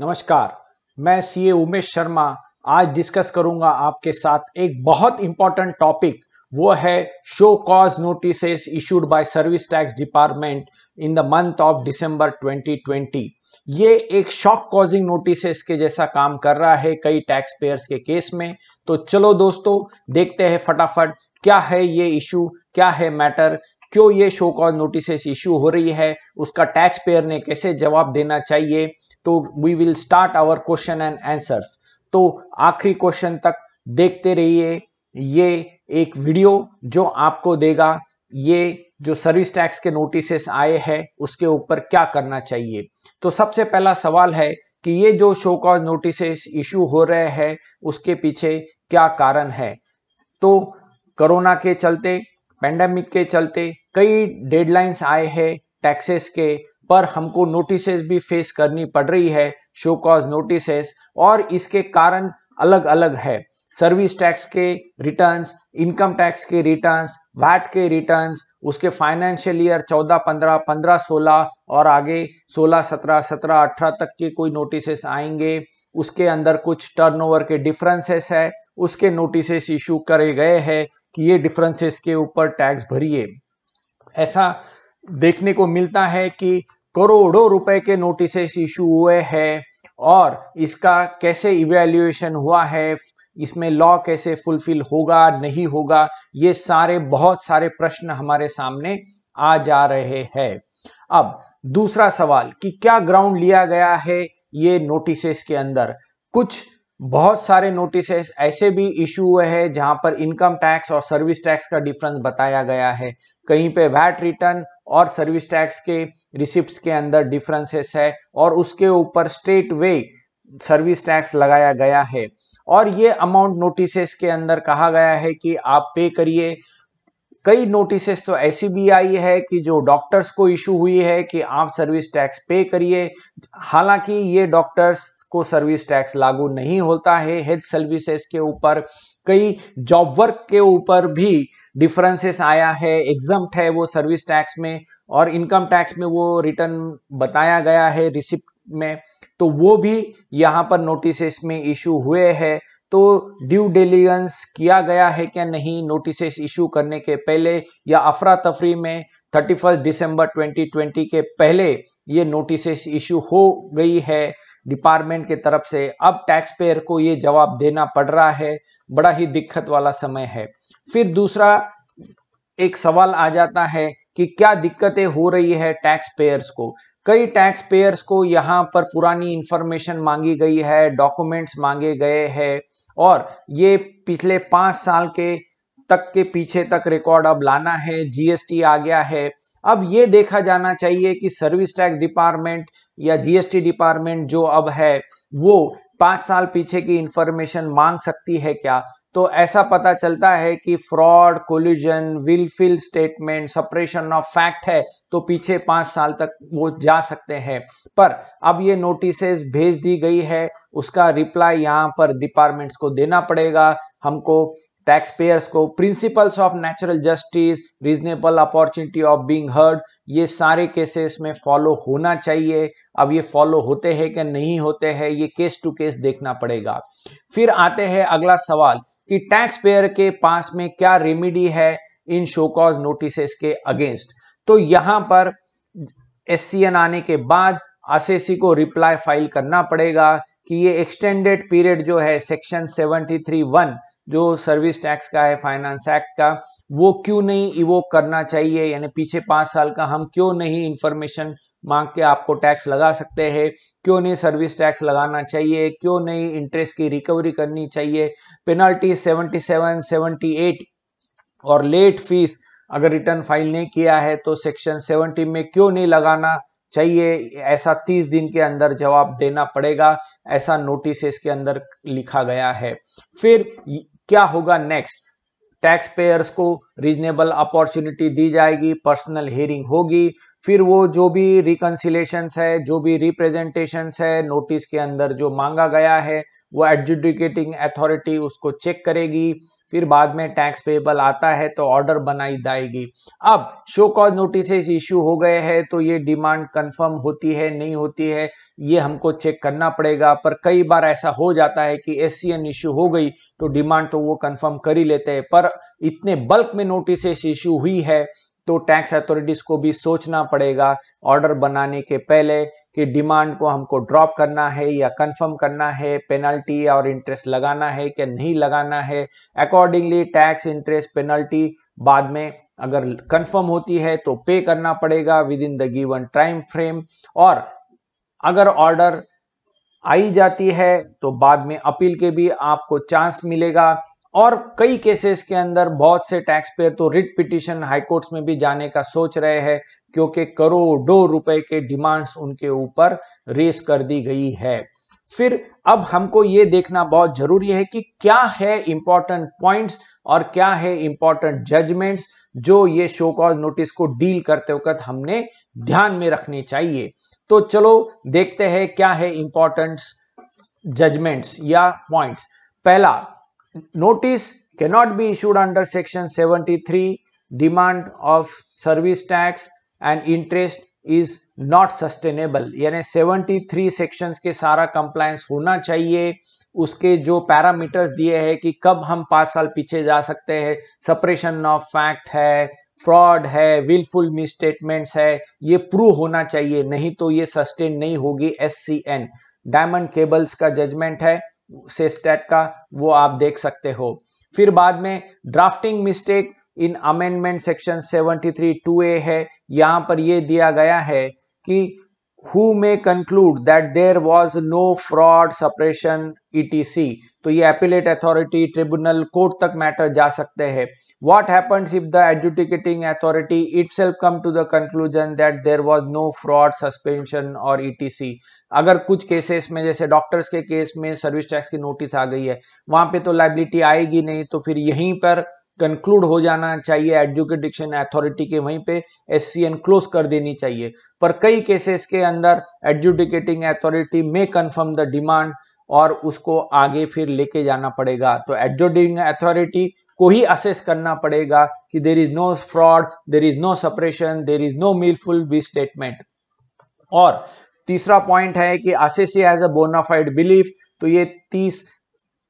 नमस्कार मैं सीए उमेश शर्मा आज डिस्कस करूंगा आपके साथ एक बहुत इंपॉर्टेंट टॉपिक वो है show cause notices issued by service tax department in the month of December 2020 ये एक शॉक कॉजिंग नोटिसेस के जैसा काम कर रहा है कई टैक्स पेयर्स के केस में तो चलो दोस्तों देखते हैं फटाफट क्या है ये इशू क्या है मैटर क्यों ये शो कॉज नोटिस इश्यू हो रही है उसका टैक्स पेयर ने कैसे जवाब देना चाहिए तो we will start our question and answers तो आखिरी क्वेश्चन तक देखते रहिए ये एक वीडियो जो आपको देगा ये जो सर्विस टैक्स के नोटिस आए हैं उसके ऊपर क्या करना चाहिए तो सबसे पहला सवाल है कि ये जो शो कॉज नोटिस इशू हो रहे हैं उसके पीछे क्या कारण है तो कोरोना के चलते पेंडेमिक के चलते कई डेडलाइंस आए हैं टैक्सेस के पर हमको नोटिसेस भी फेस करनी पड़ रही है शो कॉज नोटिसेस और इसके कारण अलग अलग है सर्विस टैक्स के रिटर्न्स इनकम टैक्स के रिटर्न्स वैट के रिटर्न्स उसके फाइनेंशियल ईयर 14 15 15 16 और आगे 16 17 17 18 तक के कोई नोटिसेस आएंगे उसके अंदर कुछ टर्नओवर के डिफरेंसेस है उसके नोटिसेस इशू करे गए हैं कि ये डिफरेंसेस के ऊपर टैक्स भरिए ऐसा देखने को मिलता है कि करोड़ों रुपए के नोटिसेस इशू हुए हैं और इसका कैसे इवेल्युएशन हुआ है इसमें लॉ कैसे फुलफिल होगा नहीं होगा ये सारे बहुत सारे प्रश्न हमारे सामने आ जा रहे हैं अब दूसरा सवाल कि क्या ग्राउंड लिया गया है ये नोटिसेस के अंदर कुछ बहुत सारे नोटिसेस ऐसे भी इशू हुए हैं जहां पर इनकम टैक्स और सर्विस टैक्स का डिफरेंस बताया गया है कहीं पे वैट रिटर्न और सर्विस टैक्स के रिसिप्ट के अंदर डिफरेंसेस है और उसके ऊपर स्टेट वे सर्विस टैक्स लगाया गया है और ये अमाउंट नोटिसेस के अंदर कहा गया है कि आप पे करिए कई नोटिसेस तो ऐसी भी आई है कि जो डॉक्टर्स को इशू हुई है कि आप सर्विस टैक्स पे करिए हालांकि ये डॉक्टर्स को सर्विस टैक्स लागू नहीं होता है हेल्थ सर्विसेज के ऊपर कई जॉब वर्क के ऊपर भी डिफरेंसेस आया है एग्जाम है वो सर्विस टैक्स में और इनकम टैक्स में वो रिटर्न बताया गया है रिसिप्ट में तो वो भी यहाँ पर नोटिस में इशू हुए हैं तो ड्यू डिलीजेंस किया गया है क्या नहीं नोटिसेस इशू करने के पहले या अफरा तफरी में 31 दिसंबर 2020 के पहले ये नोटिसेस इशू हो गई है डिपार्टमेंट के तरफ से अब टैक्स पेयर को ये जवाब देना पड़ रहा है बड़ा ही दिक्कत वाला समय है फिर दूसरा एक सवाल आ जाता है कि क्या दिक्कतें हो रही है टैक्स पेयर्स को कई टैक्स पेयर्स को यहाँ पर पुरानी इंफॉर्मेशन मांगी गई है डॉक्यूमेंट्स मांगे गए हैं और ये पिछले पाँच साल के तक के पीछे तक रिकॉर्ड अब लाना है जीएसटी आ गया है अब ये देखा जाना चाहिए कि सर्विस टैक्स डिपार्टमेंट या जीएसटी डिपार्टमेंट जो अब है वो पाँच साल पीछे की इंफॉर्मेशन मांग सकती है क्या तो ऐसा पता चलता है कि fraud collusion wilful statement suppression of fact है तो पीछे पांच साल तक वो जा सकते हैं पर अब ये नोटिसेस भेज दी गई है उसका रिप्लाई यहाँ पर डिपार्टमेंट्स को देना पड़ेगा हमको टैक्स पेयर्स को principles of natural justice reasonable opportunity of being heard ये सारे केसेस में फॉलो होना चाहिए अब ये फॉलो होते हैं कि नहीं होते हैं ये केस टू केस देखना पड़ेगा फिर आते हैं अगला सवाल कि टैक्स पेयर के पास में क्या रेमिडी है इन शो कॉज नोटिस के अगेंस्ट तो यहां पर एस आने के बाद आसेसी को रिप्लाई फाइल करना पड़ेगा कि ये एक्सटेंडेड पीरियड जो है सेक्शन 73.1 जो सर्विस टैक्स का है फाइनेंस एक्ट का वो क्यों नहीं इवोक करना चाहिए यानी पीछे पांच साल का हम क्यों नहीं इंफॉर्मेशन मांग के आपको टैक्स लगा सकते हैं क्यों नहीं सर्विस टैक्स लगाना चाहिए क्यों नहीं इंटरेस्ट की रिकवरी करनी चाहिए पेनल्टी 77, 78 और लेट फीस अगर रिटर्न फाइल नहीं किया है तो सेक्शन 70 में क्यों नहीं लगाना चाहिए ऐसा 30 दिन के अंदर जवाब देना पड़ेगा ऐसा नोटिस इसके अंदर लिखा गया है फिर क्या होगा नेक्स्ट टैक्स पेयर्स को रीजनेबल अपॉर्चुनिटी दी जाएगी पर्सनल हेयरिंग होगी फिर वो जो भी रिकनसिलेशन है जो भी रिप्रेजेंटेशंस है नोटिस के अंदर जो मांगा गया है वो एडजुडिकेटिंग अथॉरिटी उसको चेक करेगी फिर बाद में टैक्स पेबल आता है तो ऑर्डर बनाई जाएगी अब शो कॉज नोटिस इश्यू हो गए हैं तो ये डिमांड कंफर्म होती है नहीं होती है ये हमको चेक करना पड़ेगा पर कई बार ऐसा हो जाता है कि एस इश्यू हो गई तो डिमांड तो वो कंफर्म कर ही लेते हैं पर इतने बल्क में नोटिस इश्यू हुई है तो टैक्स अथॉरिटीज को भी सोचना पड़ेगा ऑर्डर बनाने के पहले कि डिमांड को हमको ड्रॉप करना है या कंफर्म करना है पेनल्टी और इंटरेस्ट लगाना है कि नहीं लगाना है अकॉर्डिंगली टैक्स इंटरेस्ट पेनल्टी बाद में अगर कंफर्म होती है तो पे करना पड़ेगा within the given time frame और अगर ऑर्डर आई जाती है तो बाद में अपील के भी आपको चांस मिलेगा और कई केसेस के अंदर बहुत से टैक्स पेयर तो रिट पिटिशन हाईकोर्ट्स में भी जाने का सोच रहे हैं क्योंकि करोड़ों रुपए के डिमांड्स उनके ऊपर रेस कर दी गई है फिर अब हमको ये देखना बहुत जरूरी है कि क्या है इंपॉर्टेंट पॉइंट्स और क्या है इंपॉर्टेंट जजमेंट्स जो ये शो कॉज नोटिस को डील करते वक्त हमने ध्यान में रखनी चाहिए तो चलो देखते हैं क्या है इंपॉर्टेंट जजमेंट्स या पॉइंट्स पहला notice cannot be issued under section 73 demand of service tax and interest is not sustainable यानी 73 सेक्शंस के सारा कंप्लायंस होना चाहिए उसके जो पैरामीटर्स दिए हैं कि कब हम पांच साल पीछे जा सकते हैं सपरेशन ऑफ फैक्ट है फ्रॉड है विलफुल मिसस्टेटमेंट्स है ये प्रूव होना चाहिए नहीं तो ये सस्टेन नहीं होगी S C N diamond cables का जजमेंट है से स्टेट का वो आप देख सकते हो फिर बाद में drafting mistake in amendment section 73 two A है यहां पर ये दिया गया है कि who may conclude that there was no fraud suppression etc तो ये एपिलेट अथॉरिटी ट्रिब्यूनल कोर्ट तक मैटर जा सकते हैं what happens if the adjudicating authority itself come to the conclusion that there was no fraud suspension और etc अगर कुछ cases में जैसे डॉक्टर्स के केस में सर्विस टैक्स की नोटिस आ गई है वहां पे तो लाइबिलिटी आएगी नहीं तो फिर यहीं पर कंक्लूड हो जाना चाहिए एडजुकेशन अथॉरिटी के वहीं पे एस क्लोज कर देनी चाहिए पर कई केसेस के अंदर एडजुडिकेटिंग अथॉरिटी में कंफर्म द डिमांड और उसको आगे फिर लेके जाना पड़ेगा तो एडजुडिंग अथॉरिटी को ही असेस करना पड़ेगा कि there is no fraud there is no suppression there is no wilful be statement और तीसरा पॉइंट है कि assessee as a bona fide belief तो ये तीस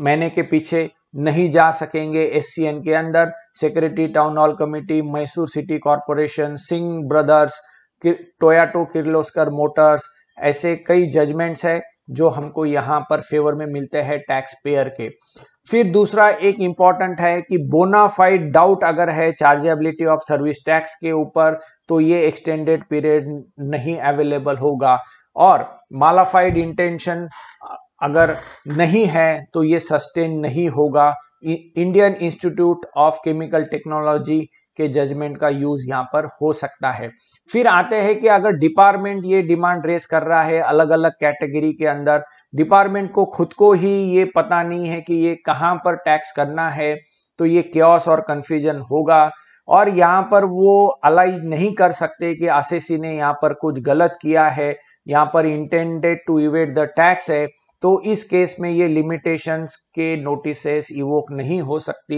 महीने के पीछे नहीं जा सकेंगे एस के अंदर secretary town hall committee Mysore city corporation Singh brothers Toyota Kirloskar motors ऐसे कई जजमेंट्स है जो हमको यहाँ पर फेवर में मिलते हैं टैक्स पेयर के फिर दूसरा एक इम्पॉर्टेंट है कि बोनाफाइड डाउट अगर है चार्जेबिलिटी ऑफ सर्विस टैक्स के ऊपर तो ये एक्सटेंडेड पीरियड नहीं अवेलेबल होगा और मालाफाइड इंटेंशन अगर नहीं है तो ये सस्टेन नहीं होगा Indian institute of chemical technology के जजमेंट का यूज यहाँ पर हो सकता है फिर आते हैं कि अगर डिपार्टमेंट ये डिमांड रेस कर रहा है अलग अलग कैटेगरी के अंदर डिपार्टमेंट को खुद को ही ये पता नहीं है कि ये कहाँ पर टैक्स करना है तो ये क्योस और कन्फ्यूजन होगा और यहाँ पर वो अलाइज नहीं कर सकते कि आसेसी ने यहाँ पर कुछ गलत किया है यहाँ पर intended to evade the tax है तो इस केस में ये लिमिटेशंस के नोटिसेस इवोक नहीं हो सकती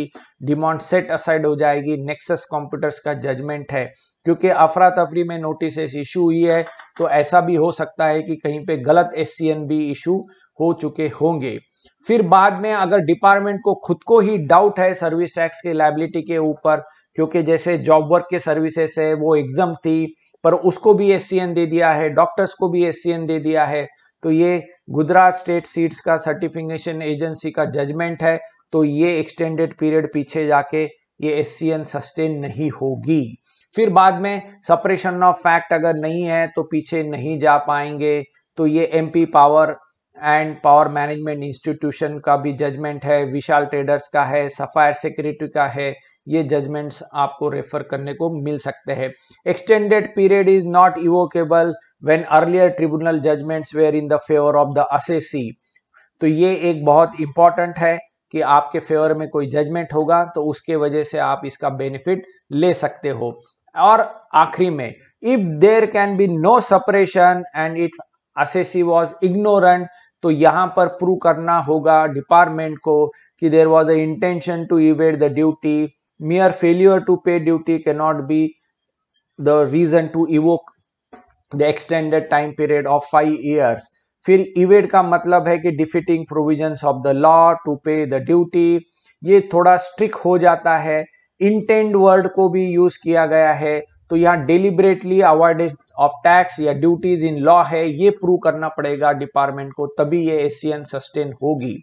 डिमांड सेट असाइड हो जाएगी नेक्सस कंप्यूटर्स का जजमेंट है क्योंकि अफरा तफरी में नोटिसेस इशू हुई है तो ऐसा भी हो सकता है कि कहीं पे गलत एस भी इशू हो चुके होंगे फिर बाद में अगर डिपार्टमेंट को खुद को ही डाउट है सर्विस टैक्स के लाइबिलिटी के ऊपर क्योंकि जैसे जॉब वर्क के सर्विसेस है वो एग्जाम थी पर उसको भी एस दे दिया है डॉक्टर्स को भी एस दे दिया है तो ये गुजरात स्टेट सीट्स का सर्टिफिकेशन एजेंसी का जजमेंट है तो ये एक्सटेंडेड पीरियड पीछे जाके ये एस सस्टेन नहीं होगी फिर बाद में सपरेशन ऑफ फैक्ट अगर नहीं है तो पीछे नहीं जा पाएंगे तो ये MP power and power management institution का भी जजमेंट है विशाल ट्रेडर्स का है सफायर सिक्योरिटी का है ये जजमेंट्स आपको रेफर करने को मिल सकते हैं extended period is not invocable when earlier tribunal judgments were in the favour of the assessee तो ये एक बहुत इंपॉर्टेंट है कि आपके फेवर में कोई जजमेंट होगा तो उसके वजह से आप इसका बेनिफिट ले सकते हो और आखिरी में if there can be no suppression and it assessee was ignorant तो यहां पर प्रूव करना होगा डिपार्टमेंट को कि there was a intention to evade the duty failure to pay duty can not be the reason to invoke the extended time period of five years फिर evade का मतलब है कि defeating provisions of the law to pay the duty ये थोड़ा streak हो जाता है इंटेंड वर्ड को भी यूज किया गया है तो यहाँ डिलीबरेटली अवॉइडेंस ऑफ टैक्स या ड्यूटीज इन लॉ है ये प्रूव करना पड़ेगा डिपार्टमेंट को तभी ये एस सस्टेन होगी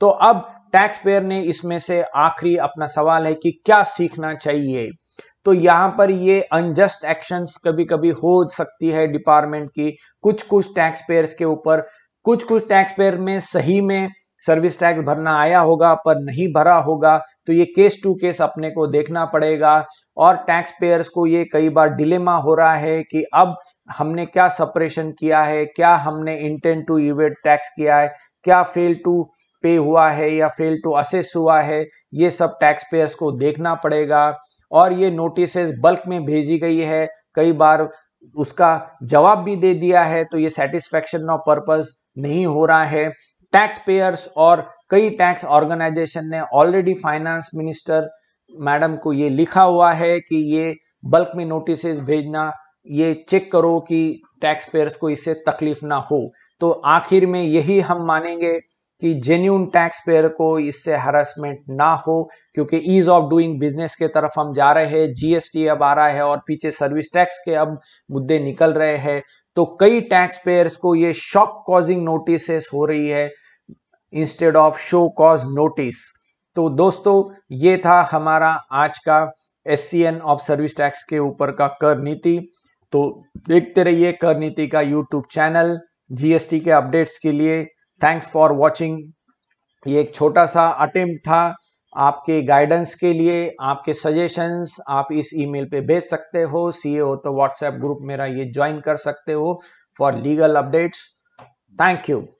तो अब टैक्स पेयर ने इसमें से आखिरी अपना सवाल है कि क्या सीखना चाहिए तो यहां पर ये अनजस्ट एक्शंस कभी कभी हो सकती है डिपार्टमेंट की कुछ कुछ टैक्स पेयर्स के ऊपर कुछ कुछ टैक्स पेयर में सही में सर्विस टैक्स भरना आया होगा पर नहीं भरा होगा तो ये केस टू केस अपने को देखना पड़ेगा और टैक्स पेयर्स को ये कई बार डिलेमा हो रहा है कि अब हमने क्या सपरेशन किया है क्या हमने इंटेंट टू इवेट टैक्स किया है क्या फेल टू पे हुआ है या फेल टू असेस हुआ है ये सब टैक्स पेयर्स को देखना पड़ेगा और ये नोटिस बल्क में भेजी गई है कई बार उसका जवाब भी दे दिया है तो ये सेटिस्फेक्शन ऑफ पर्पज नहीं हो रहा है टैक्स पेयर्स और कई टैक्स ऑर्गेनाइजेशन ने ऑलरेडी फाइनेंस मिनिस्टर मैडम को ये लिखा हुआ है कि ये बल्क में नोटिस भेजना ये चेक करो कि टैक्स पेयर्स को इससे तकलीफ ना हो तो आखिर में यही हम मानेंगे कि जेन्यून टैक्स पेयर को इससे हरासमेंट ना हो क्योंकि ईज ऑफ डूइंग बिजनेस के तरफ हम जा रहे हैं जीएसटी अब आ रहा है और पीछे सर्विस टैक्स के अब मुद्दे निकल रहे हैं तो कई टैक्स पेयर्स को ये शॉक कॉजिंग नोटिस हो रही है instead of show cause notice तो दोस्तों ये था हमारा आज का S C N of service tax के ऊपर का कर नीति तो देखते रहिए कर नीति का यूट्यूब चैनल जीएसटी के अपडेट्स के लिए थैंक्स फॉर वॉचिंग ये एक छोटा सा अटेम्प्ट था आपके गाइडेंस के लिए आपके सजेशंस आप इस ईमेल पे भेज सकते हो सी हो e तो व्हाट्सएप ग्रुप मेरा ये ज्वाइन कर सकते हो for legal updates thank you